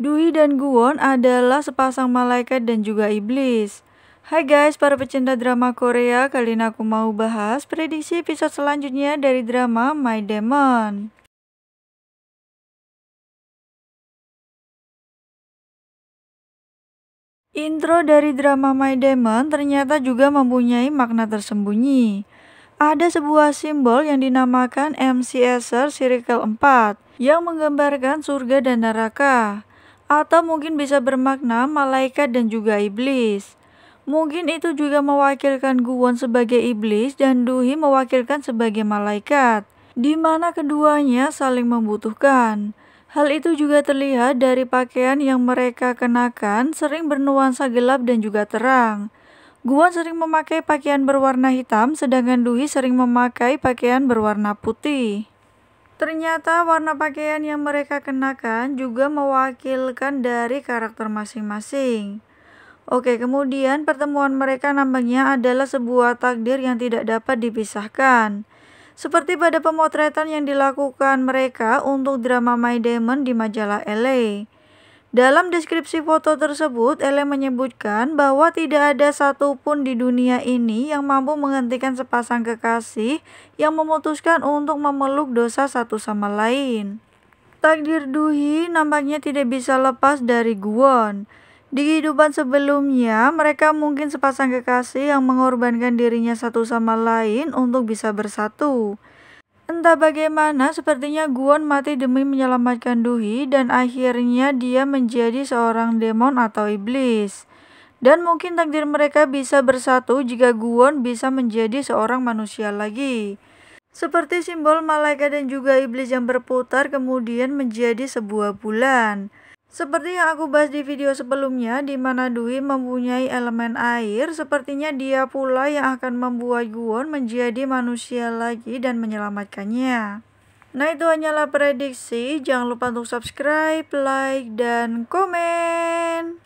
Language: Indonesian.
Dui dan Guwon adalah sepasang malaikat dan juga iblis. Hai guys, para pecinta drama Korea, kali ini aku mau bahas prediksi episode selanjutnya dari drama My Demon. Intro dari drama My Demon ternyata juga mempunyai makna tersembunyi. Ada sebuah simbol yang dinamakan MCSR Circle 4 yang menggambarkan surga dan neraka atau mungkin bisa bermakna malaikat dan juga iblis. Mungkin itu juga mewakilkan Guwon sebagai iblis dan Duhi mewakilkan sebagai malaikat, di mana keduanya saling membutuhkan. Hal itu juga terlihat dari pakaian yang mereka kenakan sering bernuansa gelap dan juga terang. Guan sering memakai pakaian berwarna hitam sedangkan Duhi sering memakai pakaian berwarna putih. Ternyata warna pakaian yang mereka kenakan juga mewakilkan dari karakter masing-masing. Oke, kemudian pertemuan mereka nampaknya adalah sebuah takdir yang tidak dapat dipisahkan. Seperti pada pemotretan yang dilakukan mereka untuk drama My Demon di majalah LA. Dalam deskripsi foto tersebut, Ellen menyebutkan bahwa tidak ada satupun di dunia ini yang mampu menghentikan sepasang kekasih yang memutuskan untuk memeluk dosa satu sama lain. Takdir Duhi nampaknya tidak bisa lepas dari Guon. Di kehidupan sebelumnya, mereka mungkin sepasang kekasih yang mengorbankan dirinya satu sama lain untuk bisa bersatu. Entah bagaimana, sepertinya Guon mati demi menyelamatkan Duhi dan akhirnya dia menjadi seorang demon atau iblis. Dan mungkin takdir mereka bisa bersatu jika Guon bisa menjadi seorang manusia lagi. Seperti simbol malaikat dan juga iblis yang berputar kemudian menjadi sebuah bulan. Seperti yang aku bahas di video sebelumnya, di mana Dwi mempunyai elemen air, sepertinya dia pula yang akan membuat Guon menjadi manusia lagi dan menyelamatkannya. Nah itu hanyalah prediksi, jangan lupa untuk subscribe, like, dan komen.